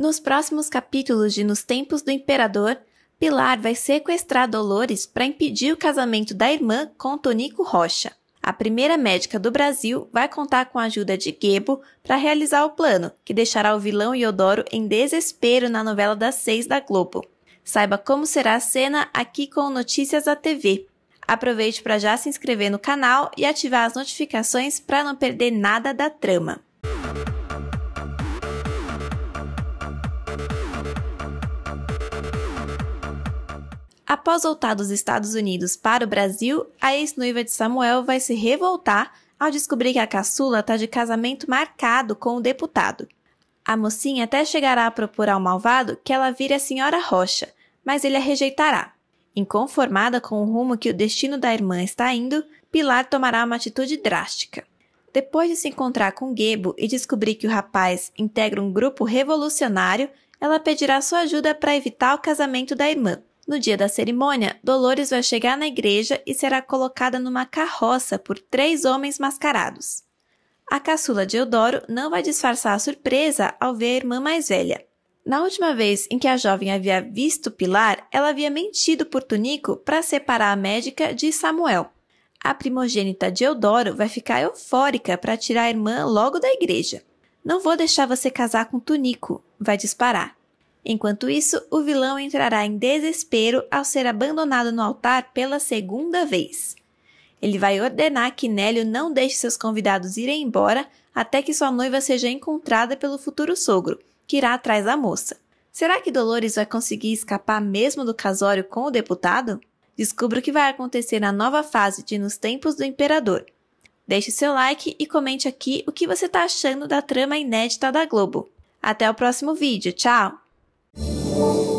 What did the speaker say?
Nos próximos capítulos de Nos Tempos do Imperador, Pilar vai sequestrar Dolores para impedir o casamento da irmã com Tonico Rocha. A primeira médica do Brasil vai contar com a ajuda de Gebo para realizar o plano, que deixará o vilão Iodoro em desespero na novela das seis da Globo. Saiba como será a cena aqui com Notícias da TV. Aproveite para já se inscrever no canal e ativar as notificações para não perder nada da trama. Após voltar dos Estados Unidos para o Brasil, a ex-noiva de Samuel vai se revoltar ao descobrir que a caçula está de casamento marcado com o deputado. A mocinha até chegará a propor ao malvado que ela vire a Senhora Rocha, mas ele a rejeitará. Inconformada com o rumo que o destino da irmã está indo, Pilar tomará uma atitude drástica. Depois de se encontrar com Gebo e descobrir que o rapaz integra um grupo revolucionário, ela pedirá sua ajuda para evitar o casamento da irmã. No dia da cerimônia, Dolores vai chegar na igreja e será colocada numa carroça por três homens mascarados. A caçula de Eudoro não vai disfarçar a surpresa ao ver a irmã mais velha. Na última vez em que a jovem havia visto Pilar, ela havia mentido por Tunico para separar a médica de Samuel. A primogênita de Eudoro vai ficar eufórica para tirar a irmã logo da igreja. Não vou deixar você casar com Tunico, vai disparar. Enquanto isso, o vilão entrará em desespero ao ser abandonado no altar pela segunda vez. Ele vai ordenar que Nélio não deixe seus convidados irem embora até que sua noiva seja encontrada pelo futuro sogro, que irá atrás da moça. Será que Dolores vai conseguir escapar mesmo do casório com o deputado? Descubra o que vai acontecer na nova fase de Nos Tempos do Imperador. Deixe seu like e comente aqui o que você está achando da trama inédita da Globo. Até o próximo vídeo, tchau! Música